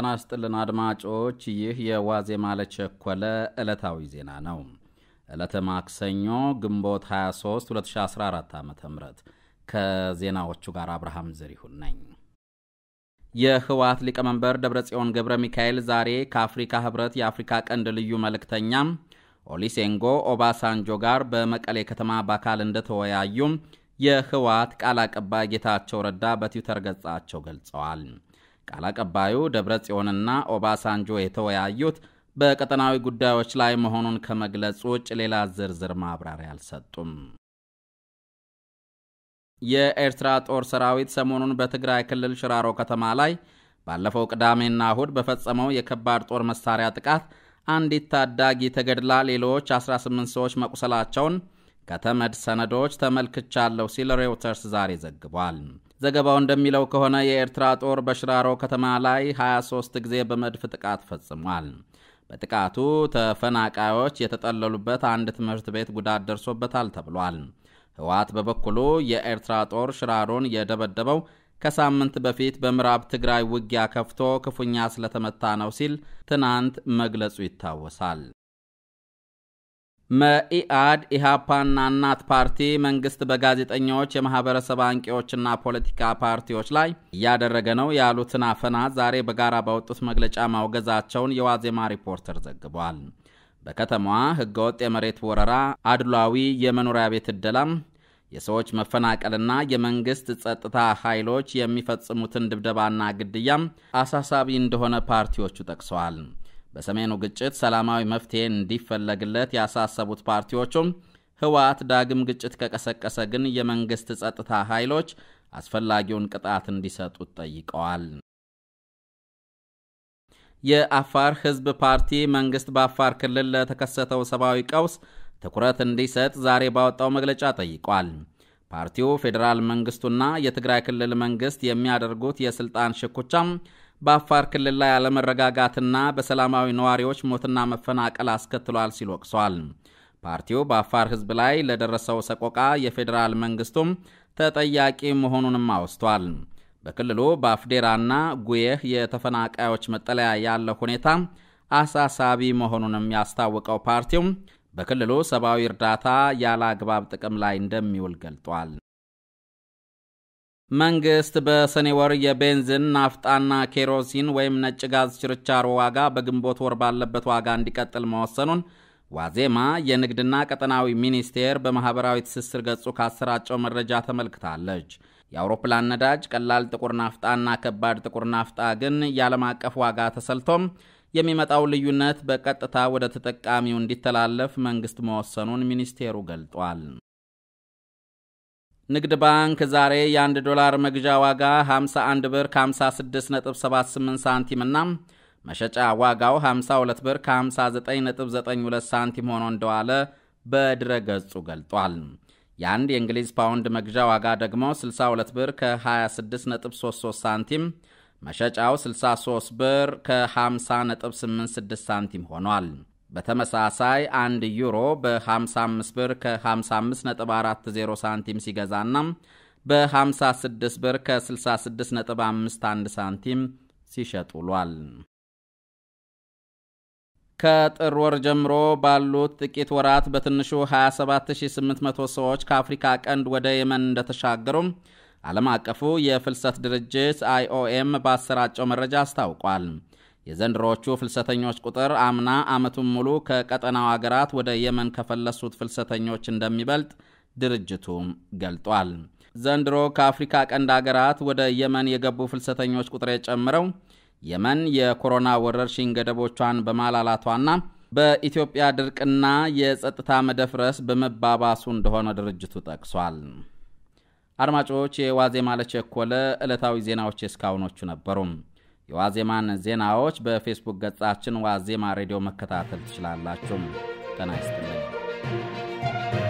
ጤና ይስጥልን አድማጮች፣ ይህ የዋዜማ ለቸኮለ ዕለታዊ ዜና ነው። ዕለተ ማክሰኞ ግንቦት 23 2014 ዓ ም ከዜናዎቹ ጋር አብርሃም ዘሪሁን ነኝ። የህወሓት ሊቀመንበር ደብረጽዮን ገብረ ሚካኤል ዛሬ ከአፍሪካ ህብረት የአፍሪካ ቀንድ ልዩ መልእክተኛ ኦሊሴንጎ ኦባሳንጆ ጋር በመቀሌ ከተማ በአካል እንደተወያዩ የህወሓት ቃል አቀባይ ጌታቸው ረዳ በትዊተር ገጻቸው ገልጸዋል። ቃል አቀባዩ ደብረ ጽዮንና ኦባሳንጆ የተወያዩት በቀጠናዊ ጉዳዮች ላይ መሆኑን ከመግለጽ ውጭ ሌላ ዝርዝር ማብራሪያ አልሰጡም። የኤርትራ ጦር ሰራዊት ሰሞኑን በትግራይ ክልል ሽራሮ ከተማ ላይ ባለፈው ቅዳሜና እሁድ በፈጸመው የከባድ ጦር መሳሪያ ጥቃት አንዲት ታዳጊ ተገድላ ሌሎች 18 ሰዎች መቁሰላቸውን ከተመድ ሰነዶች ተመልክቻለሁ ሲል ሬውተርስ ዛሬ ዘግቧል። ዘገባው እንደሚለው ከሆነ የኤርትራ ጦር በሽራሮ ከተማ ላይ 23 ጊዜ በመድፍ ጥቃት ፈጽሟል። በጥቃቱ ተፈናቃዮች የተጠለሉበት አንድ ትምህርት ቤት ጉዳት ደርሶበታል ተብሏል። ህወሓት በበኩሉ የኤርትራ ጦር ሽራሮን የደበደበው ከሳምንት በፊት በምዕራብ ትግራይ ውጊያ ከፍቶ ክፉኛ ስለተመታ ነው ሲል ትናንት መግለጹ ይታወሳል። መኢአድ፣ ኢሃፓና እናት ፓርቲ መንግስት በጋዜጠኛዎች የማህበረሰብ አንቂዎችና ፖለቲካ ፓርቲዎች ላይ እያደረገ ነው ያሉትን አፈና ዛሬ በጋራ ባወጡት መግለጫ ማውገዛቸውን የዋዜማ ሪፖርተር ዘግቧል። በከተማዋ ህገወጥ የመሬት ወረራ፣ አድሏዊ የመኖሪያ ቤት እደላም፣ የሰዎች መፈናቀልና የመንግስት ጸጥታ ኃይሎች የሚፈጽሙትን ድብደባና ግድያም አሳሳቢ እንደሆነ ፓርቲዎቹ ጠቅሰዋል። በሰሜኑ ግጭት ሰላማዊ መፍትሄ እንዲፈለግለት ያሳሰቡት ፓርቲዎቹም ህወሓት ዳግም ግጭት ከቀሰቀሰ ግን የመንግሥት ጸጥታ ኃይሎች አስፈላጊውን ቅጣት እንዲሰጡት ጠይቀዋል። የአፋር ህዝብ ፓርቲ መንግሥት በአፋር ክልል ለተከሰተው ሰብአዊ ቀውስ ትኩረት እንዲሰጥ ዛሬ ባወጣው መግለጫ ጠይቋል። ፓርቲው ፌዴራል መንግስቱና የትግራይ ክልል መንግስት የሚያደርጉት የሥልጣን ሽኩቻም በአፋር ክልል ላይ አለመረጋጋትና በሰላማዊ ነዋሪዎች ሞትና መፈናቀል አስከትሏል ሲል ወቅሰዋል። ፓርቲው በአፋር ሕዝብ ላይ ለደረሰው ሰቆቃ የፌዴራል መንግስቱም ተጠያቂ መሆኑንም አወስቷል። በክልሉ በአፍዴራና ጉየህ የተፈናቃዮች መጠለያ ያለው ሁኔታ አሳሳቢ መሆኑንም ያስታወቀው ፓርቲው በክልሉ ሰብአዊ እርዳታ ያለ አግባብ ጥቅም ላይ እንደሚውል ገልጧል። መንግስት በሰኔ ወር የቤንዚን ናፍጣና ኬሮሲን ወይም ነጭ ጋዝ ችርቻሮ ዋጋ በግንቦት ወር ባለበት ዋጋ እንዲቀጥል መወሰኑን ዋዜማ የንግድና ቀጠናዊ ሚኒስቴር በማኅበራዊ ትስስር ገጹ ካሰራጨው መረጃ ተመልክታለች። የአውሮፕላን ነዳጅ፣ ቀላል ጥቁር ናፍጣና ከባድ ጥቁር ናፍጣ ግን የዓለም አቀፍ ዋጋ ተሰልቶም የሚመጣው ልዩነት በቀጥታ ወደ ተጠቃሚው እንዲተላለፍ መንግስት መወሰኑን ሚኒስቴሩ ገልጧል። ንግድ ባንክ ዛሬ የአንድ ዶላር መግዣ ዋጋ 51 ብር ከ56.78 ሳንቲም እና መሸጫ ዋጋው 52 ብር ከ59.92 ሳንቲም ሆኖ እንደዋለ በድረ ገጹ ገልጧል። የአንድ የእንግሊዝ ፓውንድ መግዣ ዋጋ ደግሞ 62 ብር ከ26.33 ሳንቲም መሸጫው 63 ብር ከ50.86 ሳንቲም ሆኗል። በተመሳሳይ 1 ዩሮ በ55 ብር ከ55.40 ሳንቲም ሲገዛና በ56 ብር ከ66.51 ሳንቲም ሲሸጥ ውሏል። ከጥር ወር ጀምሮ ባሉት ጥቂት ወራት በትንሹ 27800 ሰዎች ከአፍሪካ ቀንድ ወደ የመን እንደተሻገሩ ዓለም አቀፉ የፍልሰት ድርጅት አይኦኤም ባሰራጨው መረጃ አስታውቋል። የዘንድሮዎቹ ፍልሰተኞች ቁጥር አምና ዓመቱን ሙሉ ከቀጠናው አገራት ወደ የመን ከፈለሱት ፍልሰተኞች እንደሚበልጥ ድርጅቱ ገልጧል። ዘንድሮ ከአፍሪካ ቀንድ አገራት ወደ የመን የገቡ ፍልሰተኞች ቁጥር የጨምረው የመን የኮሮና ወረርሽኝ ገደቦቿን በማላላቷና በኢትዮጵያ ድርቅና የጸጥታ መደፍረስ በመባባሱ እንደሆነ ድርጅቱ ጠቅሷል። አድማጮች፣ የዋዜማ ለቸኮለ ዕለታዊ ዜናዎች የእስካሁኖቹ ነበሩ። የዋዜማን ዜናዎች በፌስቡክ ገጻችን ዋዜማ ሬዲዮ መከታተል ትችላላችሁም። ጤና ይስጥልኝ።